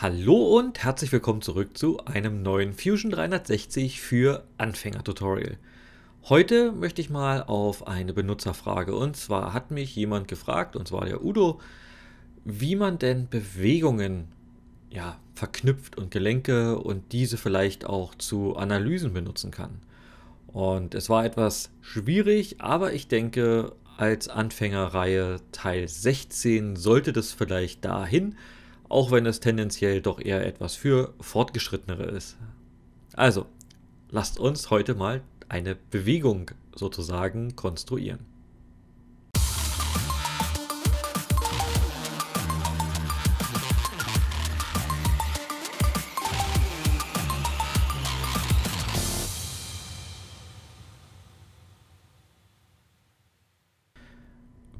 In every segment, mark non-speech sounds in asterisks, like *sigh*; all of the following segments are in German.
Hallo und herzlich willkommen zurück zu einem neuen Fusion 360 für Anfänger-Tutorial. Heute möchte ich mal auf eine Benutzerfrage und zwar hat mich jemand gefragt, und zwar der Udo, wie man denn Bewegungen ja, verknüpft und Gelenke und diese vielleicht auch zu Analysen benutzen kann. Und es war etwas schwierig, aber ich denke, als Anfängerreihe Teil 16 sollte das vielleicht dahin, auch wenn es tendenziell doch eher etwas für Fortgeschrittenere ist. Also, lasst uns heute mal eine Bewegung sozusagen konstruieren.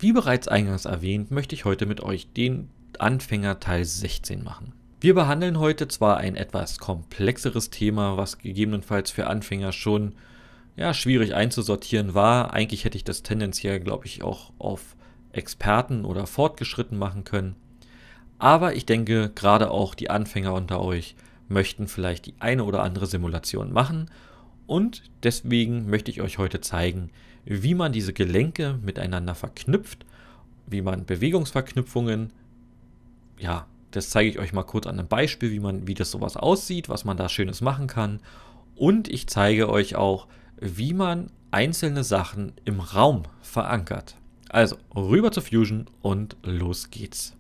Wie bereits eingangs erwähnt, möchte ich heute mit euch den Anfänger Teil 16 machen. Wir behandeln heute zwar ein etwas komplexeres Thema, was gegebenenfalls für Anfänger schon ja, schwierig einzusortieren war. Eigentlich hätte ich das tendenziell, glaube ich, auch auf Experten oder fortgeschritten machen können. Aber ich denke, gerade auch die Anfänger unter euch möchten vielleicht die eine oder andere Simulation machen. Und deswegen möchte ich euch heute zeigen, wie man diese Gelenke miteinander verknüpft, wie man Bewegungsverknüpfungen ja, das zeige ich euch mal kurz an einem Beispiel, wie man, wie das sowas aussieht, was man da Schönes machen kann. Und ich zeige euch auch, wie man einzelne Sachen im Raum verankert. Also rüber zu Fusion und los geht's.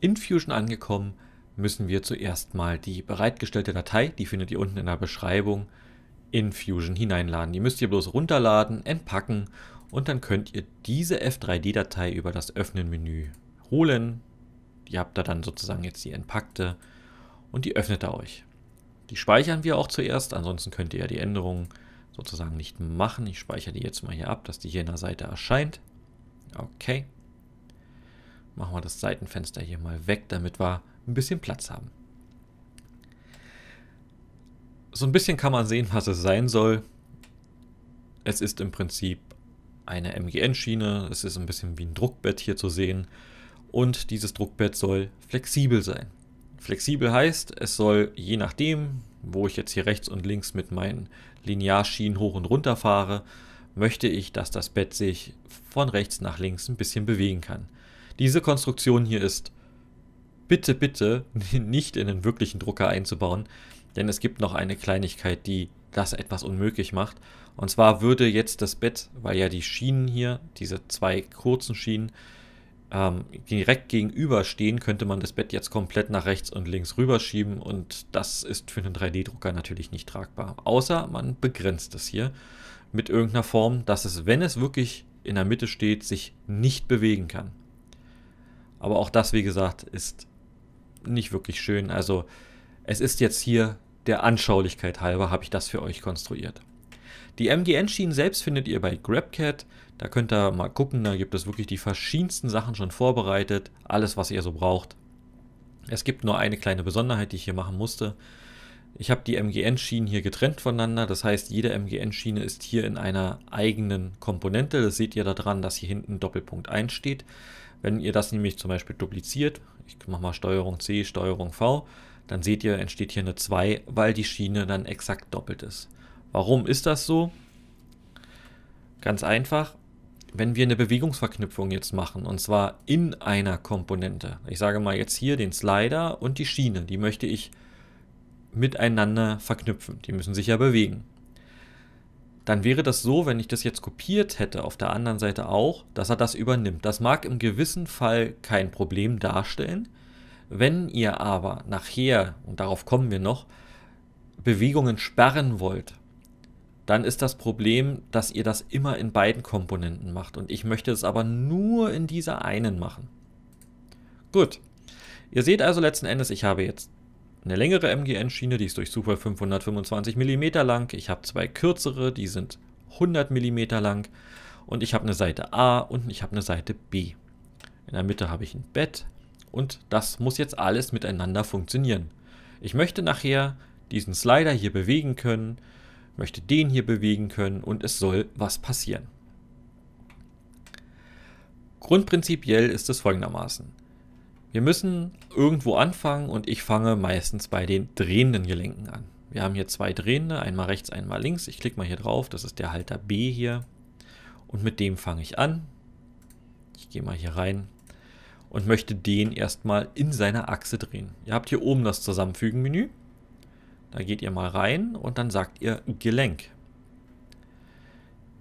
In Fusion angekommen, müssen wir zuerst mal die bereitgestellte Datei, die findet ihr unten in der Beschreibung, in Fusion hineinladen. Die müsst ihr bloß runterladen, entpacken und dann könnt ihr diese F3D-Datei über das Öffnen-Menü holen, Ihr habt da dann sozusagen jetzt die entpackte und die öffnet er euch. Die speichern wir auch zuerst, ansonsten könnt ihr ja die Änderungen sozusagen nicht machen. Ich speichere die jetzt mal hier ab, dass die hier in der Seite erscheint. Okay. Machen wir das Seitenfenster hier mal weg, damit wir ein bisschen Platz haben. So ein bisschen kann man sehen, was es sein soll. Es ist im Prinzip eine MGN-Schiene. Es ist ein bisschen wie ein Druckbett hier zu sehen und dieses Druckbett soll flexibel sein. Flexibel heißt, es soll je nachdem, wo ich jetzt hier rechts und links mit meinen Linearschienen hoch und runter fahre, möchte ich, dass das Bett sich von rechts nach links ein bisschen bewegen kann. Diese Konstruktion hier ist bitte, bitte *laughs* nicht in den wirklichen Drucker einzubauen, denn es gibt noch eine Kleinigkeit, die das etwas unmöglich macht. Und zwar würde jetzt das Bett, weil ja die Schienen hier, diese zwei kurzen Schienen, ähm, direkt gegenüber stehen, könnte man das Bett jetzt komplett nach rechts und links rüberschieben und das ist für einen 3D-Drucker natürlich nicht tragbar. Außer man begrenzt es hier mit irgendeiner Form, dass es, wenn es wirklich in der Mitte steht, sich nicht bewegen kann. Aber auch das, wie gesagt, ist nicht wirklich schön. Also es ist jetzt hier der Anschaulichkeit halber, habe ich das für euch konstruiert. Die MDN-Schienen selbst findet ihr bei GrabCAD. Da könnt ihr mal gucken, da gibt es wirklich die verschiedensten Sachen schon vorbereitet, alles was ihr so braucht. Es gibt nur eine kleine Besonderheit, die ich hier machen musste. Ich habe die MGN-Schienen hier getrennt voneinander, das heißt jede MGN-Schiene ist hier in einer eigenen Komponente. Das seht ihr daran, dass hier hinten Doppelpunkt 1 steht. Wenn ihr das nämlich zum Beispiel dupliziert, ich mache mal Steuerung C, Steuerung V, dann seht ihr, entsteht hier eine 2, weil die Schiene dann exakt doppelt ist. Warum ist das so? Ganz einfach, wenn wir eine Bewegungsverknüpfung jetzt machen, und zwar in einer Komponente, ich sage mal jetzt hier den Slider und die Schiene, die möchte ich miteinander verknüpfen, die müssen sich ja bewegen. Dann wäre das so, wenn ich das jetzt kopiert hätte, auf der anderen Seite auch, dass er das übernimmt. Das mag im gewissen Fall kein Problem darstellen. Wenn ihr aber nachher, und darauf kommen wir noch, Bewegungen sperren wollt, dann ist das Problem, dass ihr das immer in beiden Komponenten macht. Und ich möchte es aber nur in dieser einen machen. Gut. Ihr seht also letzten Endes, ich habe jetzt eine längere MGN-Schiene, die ist durch Zufall 525 mm lang. Ich habe zwei kürzere, die sind 100 mm lang. Und ich habe eine Seite A und ich habe eine Seite B. In der Mitte habe ich ein Bett und das muss jetzt alles miteinander funktionieren. Ich möchte nachher diesen Slider hier bewegen können, möchte den hier bewegen können und es soll was passieren. Grundprinzipiell ist es folgendermaßen. Wir müssen irgendwo anfangen und ich fange meistens bei den drehenden Gelenken an. Wir haben hier zwei drehende, einmal rechts, einmal links. Ich klicke mal hier drauf, das ist der Halter B hier. Und mit dem fange ich an. Ich gehe mal hier rein und möchte den erstmal in seiner Achse drehen. Ihr habt hier oben das Zusammenfügen-Menü. Da geht ihr mal rein und dann sagt ihr Gelenk.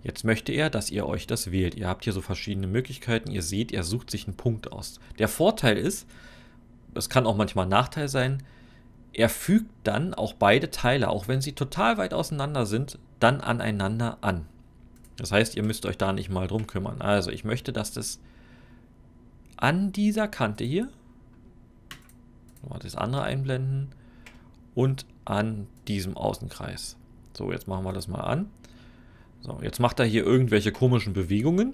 Jetzt möchte er, dass ihr euch das wählt. Ihr habt hier so verschiedene Möglichkeiten. Ihr seht, er sucht sich einen Punkt aus. Der Vorteil ist, es kann auch manchmal ein Nachteil sein, er fügt dann auch beide Teile, auch wenn sie total weit auseinander sind, dann aneinander an. Das heißt, ihr müsst euch da nicht mal drum kümmern. Also ich möchte, dass das an dieser Kante hier, mal das andere einblenden, und an diesem Außenkreis. So, jetzt machen wir das mal an. So, jetzt macht er hier irgendwelche komischen Bewegungen.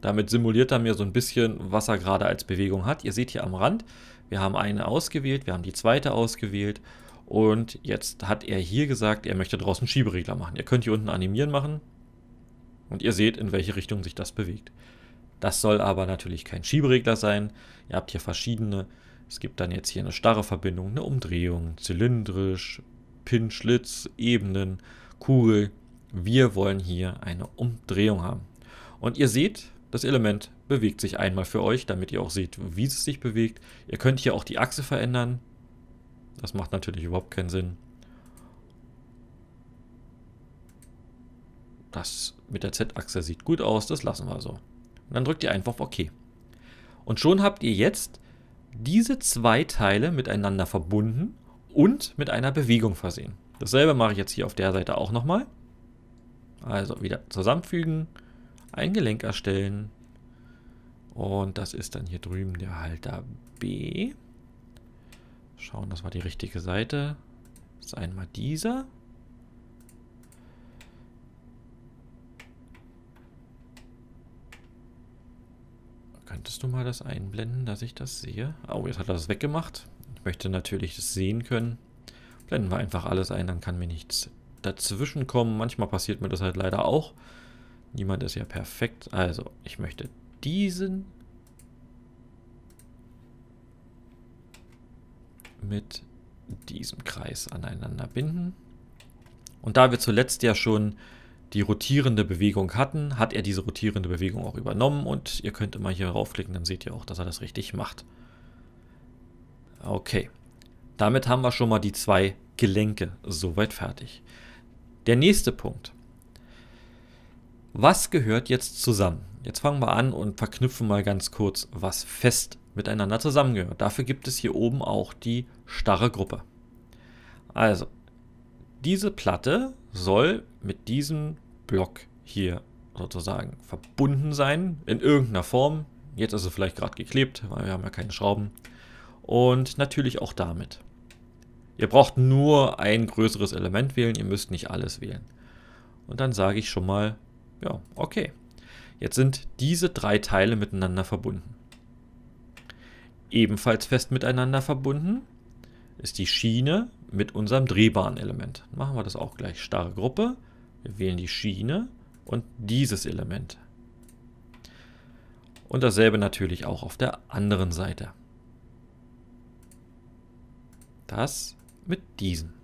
Damit simuliert er mir so ein bisschen, was er gerade als Bewegung hat. Ihr seht hier am Rand, wir haben eine ausgewählt, wir haben die zweite ausgewählt. Und jetzt hat er hier gesagt, er möchte draußen Schieberegler machen. Ihr könnt hier unten animieren machen. Und ihr seht, in welche Richtung sich das bewegt. Das soll aber natürlich kein Schieberegler sein. Ihr habt hier verschiedene. Es gibt dann jetzt hier eine starre Verbindung, eine Umdrehung, zylindrisch, Pinschlitz, Ebenen, Kugel. Wir wollen hier eine Umdrehung haben. Und ihr seht, das Element bewegt sich einmal für euch, damit ihr auch seht, wie es sich bewegt. Ihr könnt hier auch die Achse verändern. Das macht natürlich überhaupt keinen Sinn. Das mit der Z-Achse sieht gut aus, das lassen wir so. Und dann drückt ihr einfach auf OK. Und schon habt ihr jetzt diese zwei Teile miteinander verbunden und mit einer Bewegung versehen. Dasselbe mache ich jetzt hier auf der Seite auch nochmal. Also wieder zusammenfügen, ein Gelenk erstellen und das ist dann hier drüben der Halter B. Schauen, das war die richtige Seite. Das ist einmal dieser. Könntest du mal das einblenden, dass ich das sehe? Oh, jetzt hat er das weggemacht möchte natürlich das sehen können. Blenden wir einfach alles ein, dann kann mir nichts dazwischen kommen. Manchmal passiert mir das halt leider auch. Niemand ist ja perfekt. Also, ich möchte diesen mit diesem Kreis aneinander binden. Und da wir zuletzt ja schon die rotierende Bewegung hatten, hat er diese rotierende Bewegung auch übernommen und ihr könnt immer hier raufklicken, dann seht ihr auch, dass er das richtig macht. Okay, damit haben wir schon mal die zwei Gelenke soweit fertig. Der nächste Punkt. Was gehört jetzt zusammen? Jetzt fangen wir an und verknüpfen mal ganz kurz, was fest miteinander zusammengehört. Dafür gibt es hier oben auch die starre Gruppe. Also, diese Platte soll mit diesem Block hier sozusagen verbunden sein, in irgendeiner Form. Jetzt ist es vielleicht gerade geklebt, weil wir haben ja keine Schrauben und natürlich auch damit. Ihr braucht nur ein größeres Element wählen, ihr müsst nicht alles wählen. Und dann sage ich schon mal, ja, okay. Jetzt sind diese drei Teile miteinander verbunden. Ebenfalls fest miteinander verbunden ist die Schiene mit unserem drehbaren Element. Machen wir das auch gleich. Starre Gruppe, wir wählen die Schiene und dieses Element. Und dasselbe natürlich auch auf der anderen Seite. Das mit diesen.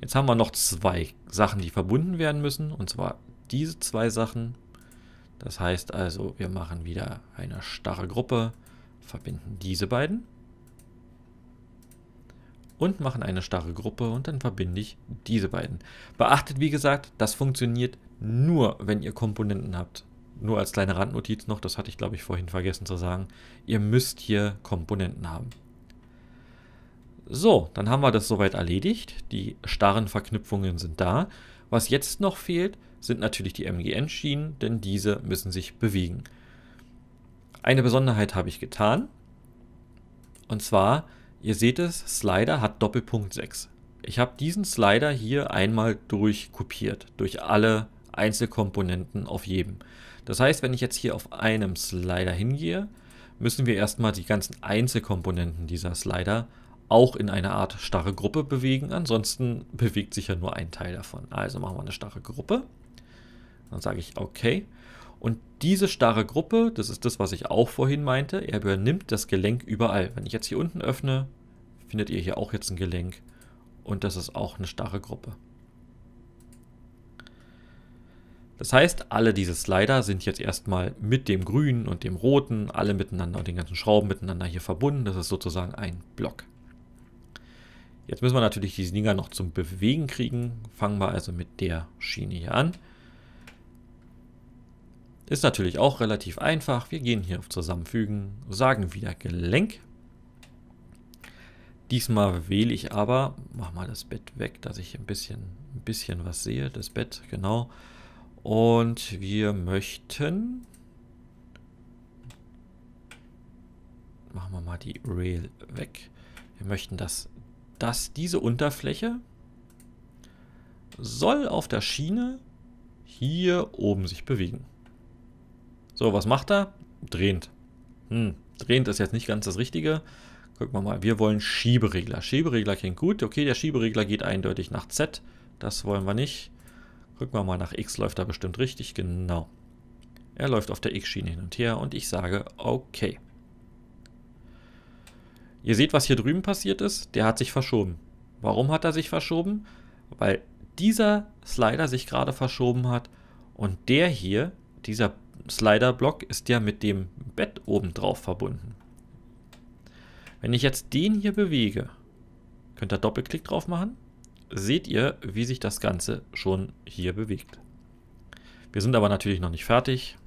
Jetzt haben wir noch zwei Sachen, die verbunden werden müssen. Und zwar diese zwei Sachen. Das heißt also, wir machen wieder eine starre Gruppe, verbinden diese beiden. Und machen eine starre Gruppe und dann verbinde ich diese beiden. Beachtet, wie gesagt, das funktioniert nur, wenn ihr Komponenten habt. Nur als kleine Randnotiz noch, das hatte ich glaube ich vorhin vergessen zu sagen. Ihr müsst hier Komponenten haben. So, dann haben wir das soweit erledigt. Die starren Verknüpfungen sind da. Was jetzt noch fehlt, sind natürlich die MGN-Schienen, denn diese müssen sich bewegen. Eine Besonderheit habe ich getan. Und zwar, ihr seht es, Slider hat Doppelpunkt 6. Ich habe diesen Slider hier einmal durchkopiert, durch alle Einzelkomponenten auf jedem. Das heißt, wenn ich jetzt hier auf einem Slider hingehe, müssen wir erstmal die ganzen Einzelkomponenten dieser Slider auch in einer Art starre Gruppe bewegen. Ansonsten bewegt sich ja nur ein Teil davon. Also machen wir eine starre Gruppe. Dann sage ich OK. Und diese starre Gruppe, das ist das, was ich auch vorhin meinte, er übernimmt das Gelenk überall. Wenn ich jetzt hier unten öffne, findet ihr hier auch jetzt ein Gelenk. Und das ist auch eine starre Gruppe. Das heißt, alle diese Slider sind jetzt erstmal mit dem grünen und dem roten, alle miteinander und den ganzen Schrauben miteinander hier verbunden. Das ist sozusagen ein Block. Jetzt müssen wir natürlich die Slinger noch zum Bewegen kriegen. Fangen wir also mit der Schiene hier an. Ist natürlich auch relativ einfach. Wir gehen hier auf Zusammenfügen, sagen wieder Gelenk. Diesmal wähle ich aber, mach mal das Bett weg, dass ich ein bisschen, ein bisschen was sehe, das Bett, genau. Und wir möchten, machen wir mal die Rail weg. Wir möchten das dass diese Unterfläche soll auf der Schiene hier oben sich bewegen. So, was macht er? Drehend. Hm, drehend ist jetzt nicht ganz das Richtige. Gucken wir mal, wir wollen Schieberegler. Schieberegler klingt gut. Okay, der Schieberegler geht eindeutig nach Z. Das wollen wir nicht. Gucken wir mal, nach X läuft er bestimmt richtig. Genau. Er läuft auf der X-Schiene hin und her und ich sage, okay. Ihr seht, was hier drüben passiert ist. Der hat sich verschoben. Warum hat er sich verschoben? Weil dieser Slider sich gerade verschoben hat und der hier, dieser Slider-Block, ist ja mit dem Bett oben drauf verbunden. Wenn ich jetzt den hier bewege, könnt ihr Doppelklick drauf machen, seht ihr, wie sich das Ganze schon hier bewegt. Wir sind aber natürlich noch nicht fertig.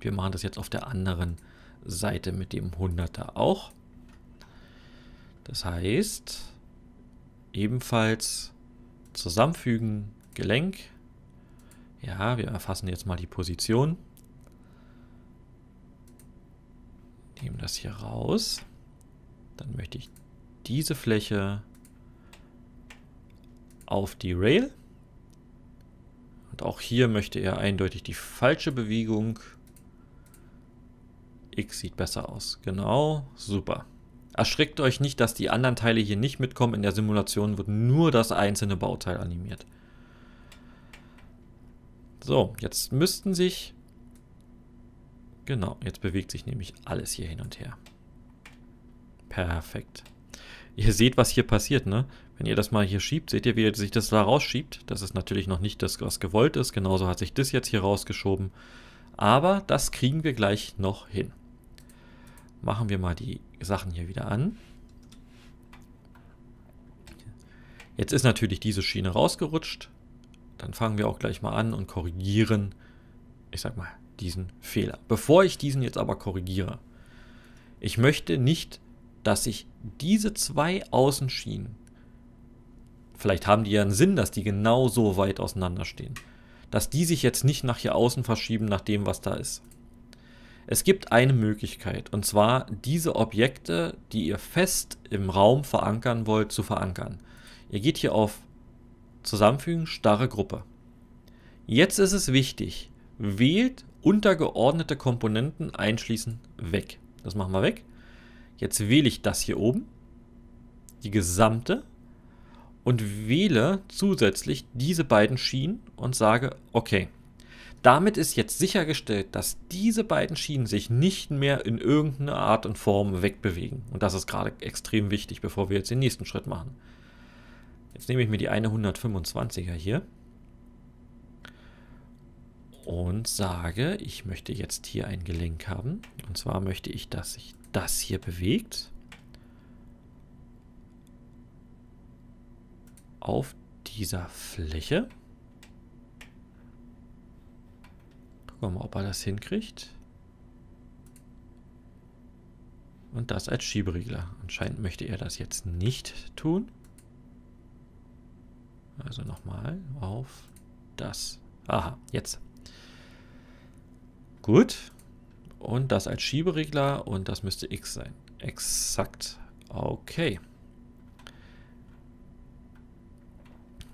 Wir machen das jetzt auf der anderen Seite mit dem 100er auch. Das heißt, ebenfalls zusammenfügen, Gelenk. Ja, wir erfassen jetzt mal die Position. Nehmen das hier raus. Dann möchte ich diese Fläche auf die Rail. Und auch hier möchte er eindeutig die falsche Bewegung. X sieht besser aus. Genau, super. Erschreckt euch nicht, dass die anderen Teile hier nicht mitkommen. In der Simulation wird nur das einzelne Bauteil animiert. So, jetzt müssten sich... Genau, jetzt bewegt sich nämlich alles hier hin und her. Perfekt. Ihr seht, was hier passiert, ne? Wenn ihr das mal hier schiebt, seht ihr, wie sich das da rausschiebt. Das ist natürlich noch nicht das, was gewollt ist. Genauso hat sich das jetzt hier rausgeschoben. Aber das kriegen wir gleich noch hin. Machen wir mal die Sachen hier wieder an. Jetzt ist natürlich diese Schiene rausgerutscht. Dann fangen wir auch gleich mal an und korrigieren, ich sag mal, diesen Fehler. Bevor ich diesen jetzt aber korrigiere, ich möchte nicht, dass ich diese zwei Außenschienen, vielleicht haben die ja einen Sinn, dass die genau so weit auseinander stehen, dass die sich jetzt nicht nach hier außen verschieben, nach dem, was da ist. Es gibt eine Möglichkeit, und zwar diese Objekte, die ihr fest im Raum verankern wollt, zu verankern. Ihr geht hier auf Zusammenfügen, starre Gruppe. Jetzt ist es wichtig, wählt untergeordnete Komponenten einschließen, weg. Das machen wir weg. Jetzt wähle ich das hier oben, die gesamte, und wähle zusätzlich diese beiden Schienen und sage OK. Damit ist jetzt sichergestellt, dass diese beiden Schienen sich nicht mehr in irgendeiner Art und Form wegbewegen. Und das ist gerade extrem wichtig, bevor wir jetzt den nächsten Schritt machen. Jetzt nehme ich mir die eine 125er hier und sage, ich möchte jetzt hier ein Gelenk haben. Und zwar möchte ich, dass sich das hier bewegt. Auf dieser Fläche. Gucken wir mal, ob er das hinkriegt. Und das als Schieberegler. Anscheinend möchte er das jetzt nicht tun. Also nochmal auf das. Aha, jetzt. Gut. Und das als Schieberegler und das müsste X sein. Exakt. Okay.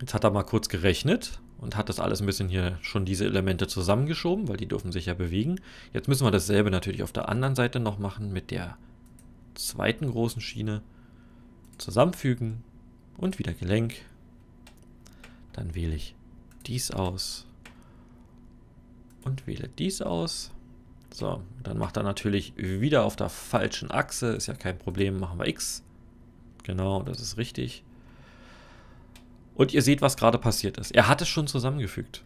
Jetzt hat er mal kurz gerechnet und hat das alles ein bisschen hier schon diese Elemente zusammengeschoben, weil die dürfen sich ja bewegen. Jetzt müssen wir dasselbe natürlich auf der anderen Seite noch machen mit der zweiten großen Schiene. Zusammenfügen und wieder Gelenk. Dann wähle ich dies aus und wähle dies aus. So, dann macht er natürlich wieder auf der falschen Achse, ist ja kein Problem, machen wir X. Genau, das ist richtig. Und ihr seht, was gerade passiert ist. Er hat es schon zusammengefügt.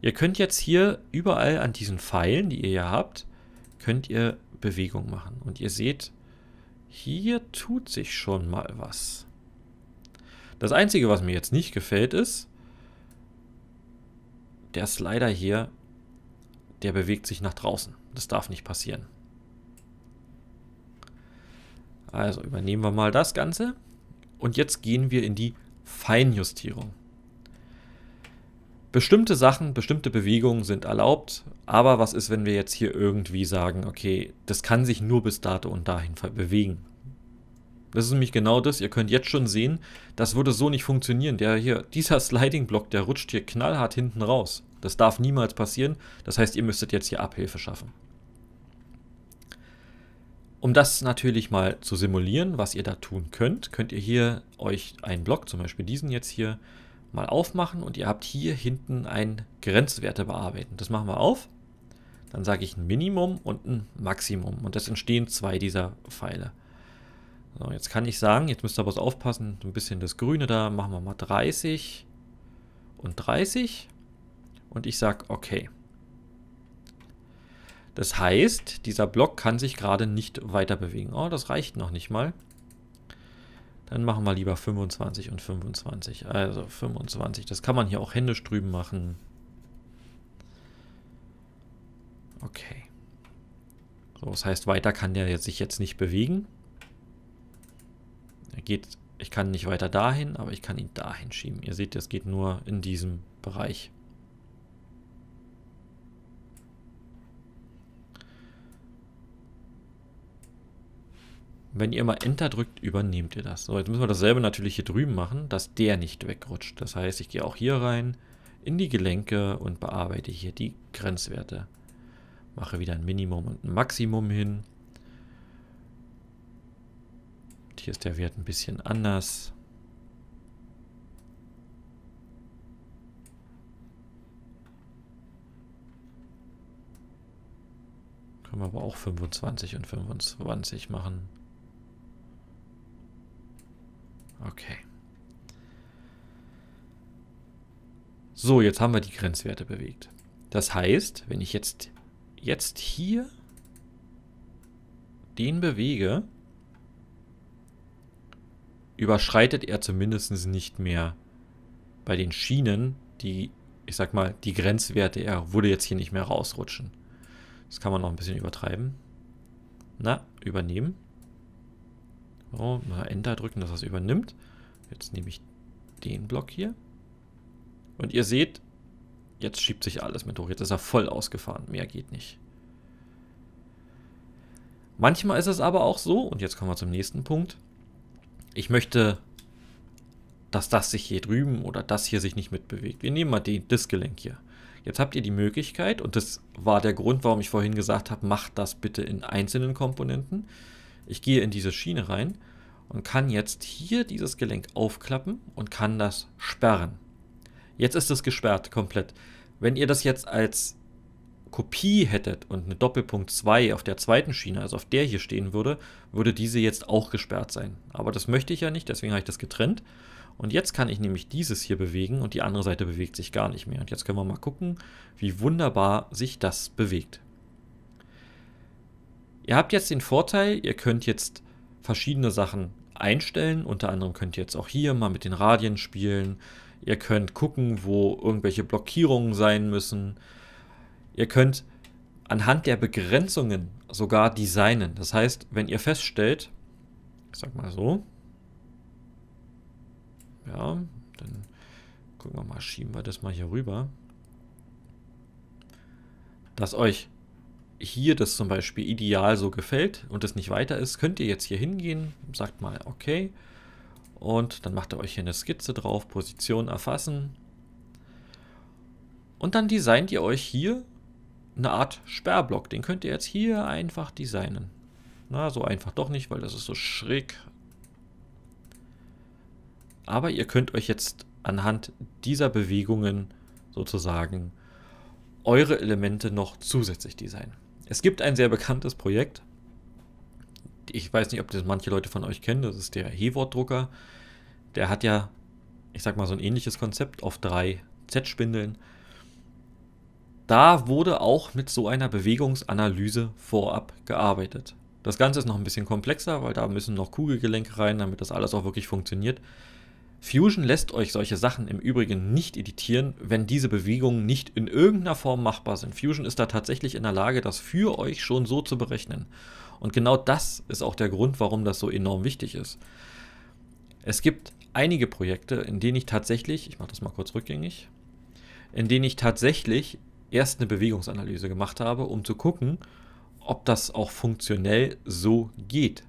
Ihr könnt jetzt hier überall an diesen Pfeilen, die ihr hier habt, könnt ihr Bewegung machen. Und ihr seht, hier tut sich schon mal was. Das Einzige, was mir jetzt nicht gefällt, ist, der Slider hier, der bewegt sich nach draußen. Das darf nicht passieren. Also übernehmen wir mal das Ganze. Und jetzt gehen wir in die Feinjustierung. Bestimmte Sachen, bestimmte Bewegungen sind erlaubt, aber was ist, wenn wir jetzt hier irgendwie sagen, okay, das kann sich nur bis dato und dahin bewegen? Das ist nämlich genau das, ihr könnt jetzt schon sehen, das würde so nicht funktionieren. Der hier, dieser *laughs* Sliding Block, der rutscht hier knallhart hinten raus. Das darf niemals passieren, das heißt, ihr müsstet jetzt hier Abhilfe schaffen. Um das natürlich mal zu simulieren, was ihr da tun könnt, könnt ihr hier euch einen Block, zum Beispiel diesen jetzt hier, mal aufmachen und ihr habt hier hinten einen Grenzwerte bearbeiten. Das machen wir auf. Dann sage ich ein Minimum und ein Maximum und das entstehen zwei dieser Pfeile. So, jetzt kann ich sagen, jetzt müsst ihr aber aufpassen, ein bisschen das Grüne da, machen wir mal 30 und 30 und ich sage okay. Das heißt, dieser Block kann sich gerade nicht weiter bewegen. Oh, das reicht noch nicht mal. Dann machen wir lieber 25 und 25. Also 25, das kann man hier auch händisch drüben machen. Okay. So, das heißt, weiter kann der jetzt, sich jetzt nicht bewegen. Er geht, ich kann nicht weiter dahin, aber ich kann ihn dahin schieben. Ihr seht, das geht nur in diesem Bereich. Wenn ihr mal Enter drückt, übernehmt ihr das. So, jetzt müssen wir dasselbe natürlich hier drüben machen, dass der nicht wegrutscht. Das heißt, ich gehe auch hier rein, in die Gelenke und bearbeite hier die Grenzwerte. Mache wieder ein Minimum und ein Maximum hin. Und hier ist der Wert ein bisschen anders. Können wir aber auch 25 und 25 machen. Okay. So, jetzt haben wir die Grenzwerte bewegt. Das heißt, wenn ich jetzt, jetzt hier den bewege, überschreitet er zumindest nicht mehr bei den Schienen die, ich sag mal, die Grenzwerte. Er würde jetzt hier nicht mehr rausrutschen. Das kann man noch ein bisschen übertreiben. Na, übernehmen. So, mal Enter drücken, dass das übernimmt. Jetzt nehme ich den Block hier. Und ihr seht, jetzt schiebt sich alles mit hoch. Jetzt ist er voll ausgefahren. Mehr geht nicht. Manchmal ist es aber auch so, und jetzt kommen wir zum nächsten Punkt. Ich möchte, dass das sich hier drüben oder das hier sich nicht mitbewegt. Wir nehmen mal den, das Gelenk hier. Jetzt habt ihr die Möglichkeit, und das war der Grund, warum ich vorhin gesagt habe, macht das bitte in einzelnen Komponenten. Ich gehe in diese Schiene rein und kann jetzt hier dieses Gelenk aufklappen und kann das sperren. Jetzt ist es gesperrt komplett. Wenn ihr das jetzt als Kopie hättet und eine Doppelpunkt 2 auf der zweiten Schiene, also auf der hier stehen würde, würde diese jetzt auch gesperrt sein. Aber das möchte ich ja nicht, deswegen habe ich das getrennt. Und jetzt kann ich nämlich dieses hier bewegen und die andere Seite bewegt sich gar nicht mehr. Und jetzt können wir mal gucken, wie wunderbar sich das bewegt. Ihr habt jetzt den Vorteil, ihr könnt jetzt verschiedene Sachen einstellen. Unter anderem könnt ihr jetzt auch hier mal mit den Radien spielen. Ihr könnt gucken, wo irgendwelche Blockierungen sein müssen. Ihr könnt anhand der Begrenzungen sogar designen. Das heißt, wenn ihr feststellt, ich sag mal so, ja, dann gucken wir mal, schieben wir das mal hier rüber, dass euch hier das zum Beispiel ideal so gefällt und es nicht weiter ist, könnt ihr jetzt hier hingehen, sagt mal okay und dann macht ihr euch hier eine Skizze drauf, Position erfassen und dann designt ihr euch hier eine Art Sperrblock, den könnt ihr jetzt hier einfach designen. Na, so einfach doch nicht, weil das ist so schräg. Aber ihr könnt euch jetzt anhand dieser Bewegungen sozusagen eure Elemente noch zusätzlich designen. Es gibt ein sehr bekanntes Projekt. Ich weiß nicht, ob das manche Leute von euch kennen. Das ist der Hewort-Drucker. Der hat ja, ich sag mal, so ein ähnliches Konzept auf drei Z-Spindeln. Da wurde auch mit so einer Bewegungsanalyse vorab gearbeitet. Das Ganze ist noch ein bisschen komplexer, weil da müssen noch Kugelgelenke rein, damit das alles auch wirklich funktioniert. Fusion lässt euch solche Sachen im Übrigen nicht editieren, wenn diese Bewegungen nicht in irgendeiner Form machbar sind. Fusion ist da tatsächlich in der Lage, das für euch schon so zu berechnen. Und genau das ist auch der Grund, warum das so enorm wichtig ist. Es gibt einige Projekte, in denen ich tatsächlich, ich mache das mal kurz rückgängig, in denen ich tatsächlich erst eine Bewegungsanalyse gemacht habe, um zu gucken, ob das auch funktionell so geht.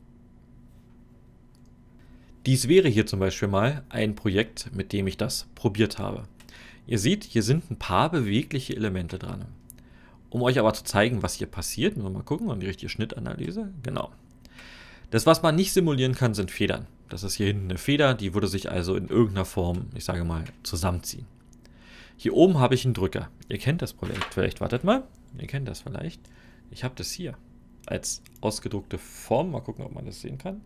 Dies wäre hier zum Beispiel mal ein Projekt, mit dem ich das probiert habe. Ihr seht, hier sind ein paar bewegliche Elemente dran. Um euch aber zu zeigen, was hier passiert, müssen wir mal gucken, an die richtige Schnittanalyse, genau. Das, was man nicht simulieren kann, sind Federn. Das ist hier hinten eine Feder, die würde sich also in irgendeiner Form, ich sage mal, zusammenziehen. Hier oben habe ich einen Drücker. Ihr kennt das Projekt vielleicht, wartet mal. Ihr kennt das vielleicht. Ich habe das hier als ausgedruckte Form. Mal gucken, ob man das sehen kann.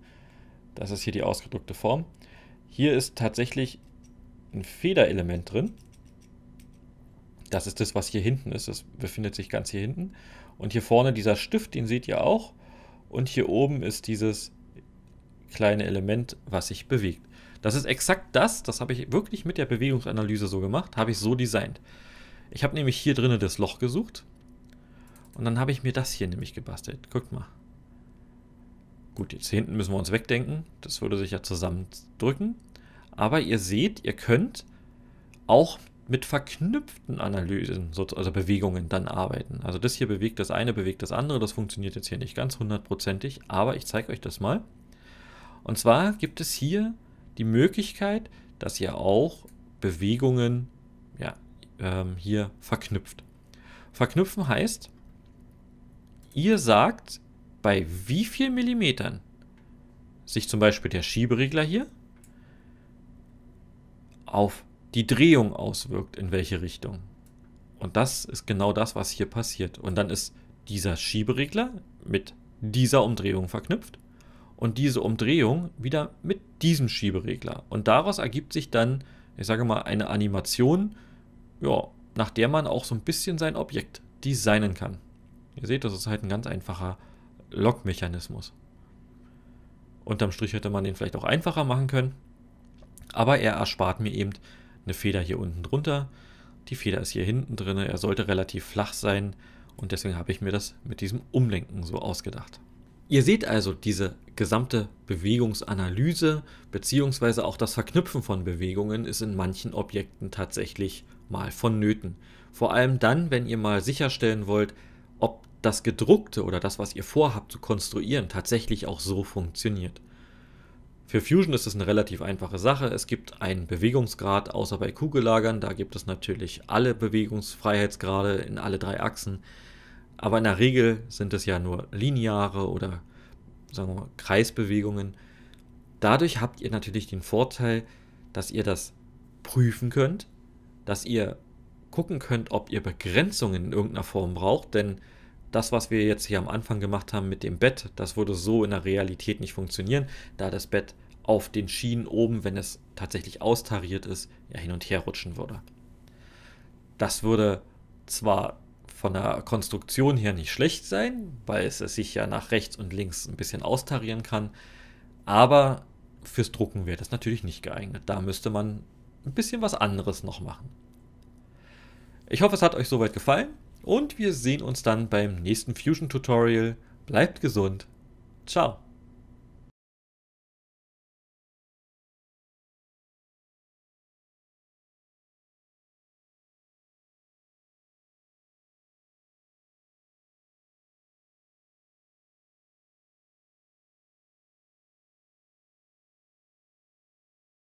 Das ist hier die ausgedruckte Form. Hier ist tatsächlich ein Federelement drin. Das ist das, was hier hinten ist. Das befindet sich ganz hier hinten. Und hier vorne dieser Stift, den seht ihr auch. Und hier oben ist dieses kleine Element, was sich bewegt. Das ist exakt das, das habe ich wirklich mit der Bewegungsanalyse so gemacht, habe ich so designt. Ich habe nämlich hier drinnen das Loch gesucht und dann habe ich mir das hier nämlich gebastelt. Guckt mal. Gut, jetzt hinten müssen wir uns wegdenken. Das würde sich ja zusammendrücken. Aber ihr seht, ihr könnt auch mit verknüpften Analysen, also Bewegungen dann arbeiten. Also das hier bewegt das eine, bewegt das andere. Das funktioniert jetzt hier nicht ganz hundertprozentig, aber ich zeige euch das mal. Und zwar gibt es hier die Möglichkeit, dass ihr auch Bewegungen ja, ähm, hier verknüpft. Verknüpfen heißt, ihr sagt, bei wie vielen Millimetern sich zum Beispiel der Schieberegler hier auf die Drehung auswirkt, in welche Richtung. Und das ist genau das, was hier passiert. Und dann ist dieser Schieberegler mit dieser Umdrehung verknüpft und diese Umdrehung wieder mit diesem Schieberegler. Und daraus ergibt sich dann, ich sage mal, eine Animation, ja, nach der man auch so ein bisschen sein Objekt designen kann. Ihr seht, das ist halt ein ganz einfacher Lock-Mechanismus. Unterm Strich hätte man den vielleicht auch einfacher machen können, aber er erspart mir eben eine Feder hier unten drunter. Die Feder ist hier hinten drin, er sollte relativ flach sein und deswegen habe ich mir das mit diesem Umlenken so ausgedacht. Ihr seht also diese gesamte Bewegungsanalyse bzw. auch das Verknüpfen von Bewegungen ist in manchen Objekten tatsächlich mal vonnöten. Vor allem dann, wenn ihr mal sicherstellen wollt, ob das gedruckte oder das, was ihr vorhabt zu konstruieren, tatsächlich auch so funktioniert. Für Fusion ist es eine relativ einfache Sache. Es gibt einen Bewegungsgrad, außer bei Kugellagern. Da gibt es natürlich alle Bewegungsfreiheitsgrade in alle drei Achsen. Aber in der Regel sind es ja nur lineare oder sagen wir mal, Kreisbewegungen. Dadurch habt ihr natürlich den Vorteil, dass ihr das prüfen könnt, dass ihr gucken könnt, ob ihr Begrenzungen in irgendeiner Form braucht, denn das, was wir jetzt hier am Anfang gemacht haben mit dem Bett, das würde so in der Realität nicht funktionieren, da das Bett auf den Schienen oben, wenn es tatsächlich austariert ist, ja hin und her rutschen würde. Das würde zwar von der Konstruktion her nicht schlecht sein, weil es sich ja nach rechts und links ein bisschen austarieren kann, aber fürs Drucken wäre das natürlich nicht geeignet. Da müsste man ein bisschen was anderes noch machen. Ich hoffe, es hat euch soweit gefallen. Und wir sehen uns dann beim nächsten Fusion-Tutorial. Bleibt gesund. Ciao.